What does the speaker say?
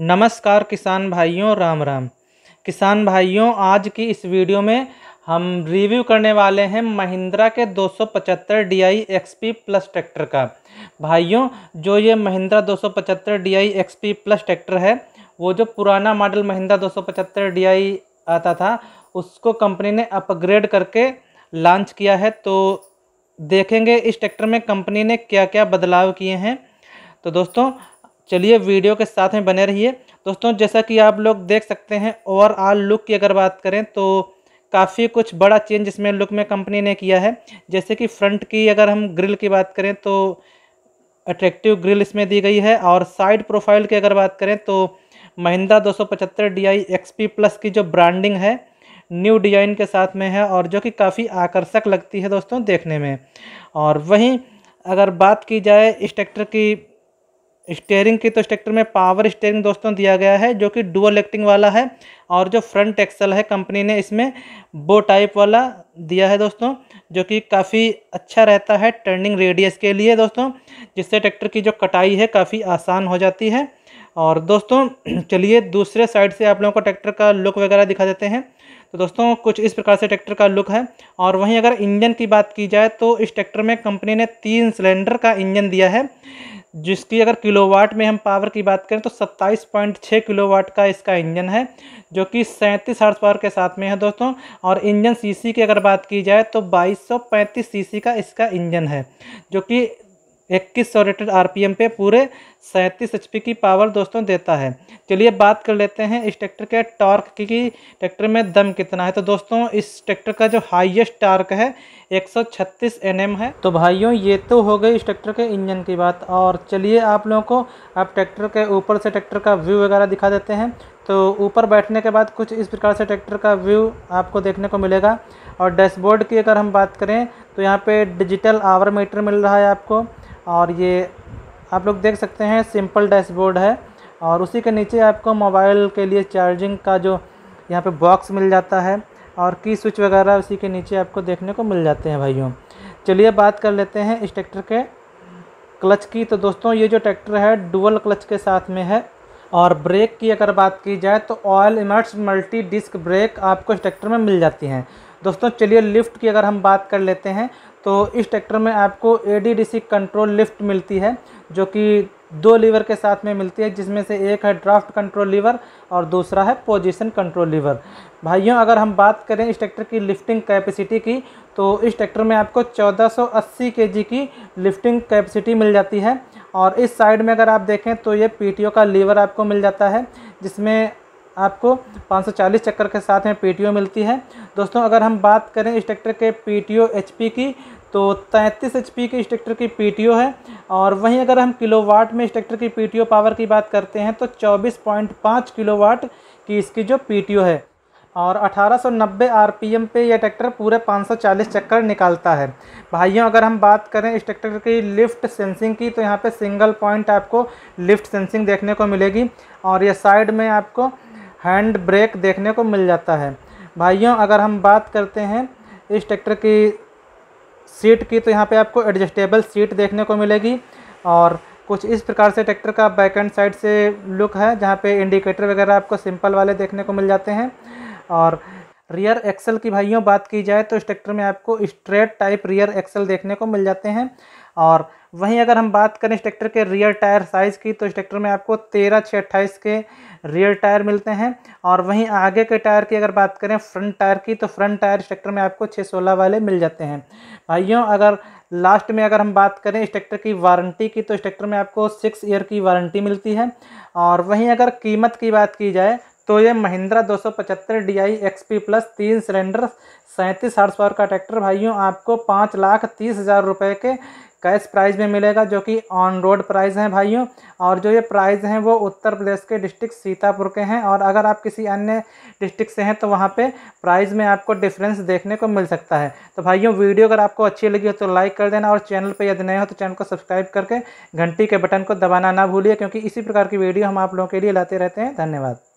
नमस्कार किसान भाइयों राम राम किसान भाइयों आज की इस वीडियो में हम रिव्यू करने वाले हैं महिंद्रा के 275 एक्स पी प्लस ट्रैक्टर का भाइयों जो ये Mahindra 275 X P plus tractor है वो जो पुराना मॉडल महिंद्रा 275 आई आता था उसको कंपनी ने अपग्रेड करके लॉन्च किया है तो देखेंगे इस ट्रैक्टर में कंपनी ने क्या क्या बदलाव किए हैं तो दोस्तों चलिए वीडियो के साथ में बने रहिए दोस्तों जैसा कि आप लोग देख सकते हैं ओवरऑल लुक की अगर बात करें तो काफ़ी कुछ बड़ा चेंज इसमें लुक में कंपनी ने किया है जैसे कि फ्रंट की अगर हम ग्रिल की बात करें तो अट्रैक्टिव ग्रिल इसमें दी गई है और साइड प्रोफाइल की अगर बात करें तो महिंदा 275 DI XP प्लस की जो ब्रांडिंग है न्यू डिज़ाइन के साथ में है और जो कि काफ़ी आकर्षक लगती है दोस्तों देखने में और वहीं अगर बात की जाए इस ट्रैक्टर की स्टेयरिंग की तो इस ट्रैक्टर में पावर स्टेयरिंग दोस्तों दिया गया है जो कि डुअल एक्टिंग वाला है और जो फ्रंट एक्सल है कंपनी ने इसमें बो टाइप वाला दिया है दोस्तों जो कि काफ़ी अच्छा रहता है टर्निंग रेडियस के लिए दोस्तों जिससे ट्रैक्टर की जो कटाई है काफ़ी आसान हो जाती है और दोस्तों चलिए दूसरे साइड से आप लोगों को ट्रैक्टर का लुक वगैरह दिखा देते हैं तो दोस्तों कुछ इस प्रकार से ट्रैक्टर का लुक है और वहीं अगर इंजन की बात की जाए तो इस ट्रैक्टर में कंपनी ने तीन सिलेंडर का इंजन दिया है जिसकी अगर किलोवाट में हम पावर की बात करें तो 27.6 किलोवाट का इसका इंजन है जो कि सैंतीस हर्स पावर के साथ में है दोस्तों और इंजन सीसी की अगर बात की जाए तो 2235 सीसी का इसका इंजन है जो कि 2100 रेटेड आर पे पूरे सैंतीस एच की पावर दोस्तों देता है चलिए बात कर लेते हैं इस ट्रैक्टर के टॉर्क की कि ट्रैक्टर में दम कितना है तो दोस्तों इस ट्रैक्टर का जो हाईएस्ट टॉर्क है 136 एनएम है तो भाइयों ये तो हो गई इस ट्रैक्टर के इंजन की बात और चलिए आप लोगों को आप ट्रैक्टर के ऊपर से ट्रैक्टर का व्यू वगैरह दिखा देते हैं तो ऊपर बैठने के बाद कुछ इस प्रकार से ट्रैक्टर का व्यू आपको देखने को मिलेगा और डैशबोर्ड की अगर हम बात करें तो यहाँ पे डिजिटल आवर मीटर मिल रहा है आपको और ये आप लोग देख सकते हैं सिंपल डैशबोर्ड है और उसी के नीचे आपको मोबाइल के लिए चार्जिंग का जो यहाँ पे बॉक्स मिल जाता है और की स्विच वगैरह उसी के नीचे आपको देखने को मिल जाते हैं भाइयों चलिए बात कर लेते हैं इस ट्रैक्टर के क्लच की तो दोस्तों ये जो ट्रैक्टर है डुअल क्लच के साथ में है और ब्रेक की अगर बात की जाए तो oil immersed multi disc brake आपको इस ट्रैक्टर में मिल जाती हैं दोस्तों चलिए लिफ्ट की अगर हम बात कर लेते हैं तो इस ट्रैक्टर में आपको एडीडीसी कंट्रोल लिफ्ट मिलती है जो कि दो लीवर के साथ में मिलती है जिसमें से एक है ड्राफ्ट कंट्रोल लीवर और दूसरा है पोजीशन कंट्रोल लीवर भाइयों अगर हम बात करें इस ट्रैक्टर की लिफ्टिंग कैपेसिटी की तो इस ट्रैक्टर में आपको 1480 केजी की लिफ्टिंग कैपेसिटी मिल जाती है और इस साइड में अगर आप देखें तो ये पीटीओ का लीवर आपको मिल जाता है जिसमें आपको 540 चक्कर के साथ में पी मिलती है दोस्तों अगर हम बात करें इस ट्रैक्टर के पी टी की तो 33 एच के इस ट्रैक्टर की पी है और वहीं अगर हम किलोवाट में इस ट्रैक्टर की पी पावर की बात करते हैं तो 24.5 किलोवाट की इसकी जो पी है और 1890 आरपीएम पे यह ट्रैक्टर पूरे 540 चक्कर निकालता है भाइयों अगर हम बात करें इस ट्रैक्टर की लिफ्ट सेंसिंग की तो यहाँ पे सिंगल पॉइंट आपको लिफ्ट सेंसिंग देखने को मिलेगी और यह साइड में आपको हैंड ब्रेक देखने को मिल जाता है भाइयों अगर हम बात करते हैं इस ट्रैक्टर की सीट की तो यहाँ पे आपको एडजस्टेबल सीट देखने को मिलेगी और कुछ इस प्रकार से ट्रैक्टर का बैक एंड साइड से लुक है जहाँ पे इंडिकेटर वगैरह आपको सिंपल वाले देखने को मिल जाते हैं और रियर एक्सल की भाइयों बात की जाए तो इस ट्रैक्टर में आपको स्ट्रेट टाइप रियर एक्सल देखने को मिल जाते हैं और वहीं अगर हम बात करें इस ट्रैक्टर के रियर टायर साइज़ की तो इस ट्रैक्टर में आपको तेरह छः अट्ठाईस के रियर टायर मिलते हैं और वहीं आगे के टायर की अगर बात करें फ्रंट टायर की तो फ्रंट टायर इस ट्रैक्टर में आपको छः सोलह वाले मिल जाते हैं भाइयों अगर लास्ट में अगर हम बात करें इस ट्रैक्टर की वारंटी की तो इस ट्रैक्टर में आपको सिक्स ईयर की वारंटी मिलती है और वहीं अगर कीमत की बात की जाए तो ये महिंद्रा 275 एक्स एक्सपी प्लस तीन सिलेंडर सैंतीस हार्स पावर का ट्रैक्टर भाइयों आपको पाँच लाख तीस हज़ार रुपये के कैश प्राइस में मिलेगा जो कि ऑन रोड प्राइस हैं भाइयों और जो ये प्राइस हैं वो उत्तर प्रदेश के डिस्ट्रिक्ट सीतापुर के हैं और अगर आप किसी अन्य डिस्ट्रिक्ट से हैं तो वहाँ पे प्राइस में आपको डिफरेंस देखने को मिल सकता है तो भाइयों वीडियो अगर आपको अच्छी लगी हो तो लाइक कर देना और चैनल पर यदि नए हो तो चैनल को सब्सक्राइब करके घंटी के बटन को दबाना ना भूलिए क्योंकि इसी प्रकार की वीडियो हम आप लोगों के लिए लाते रहते हैं धन्यवाद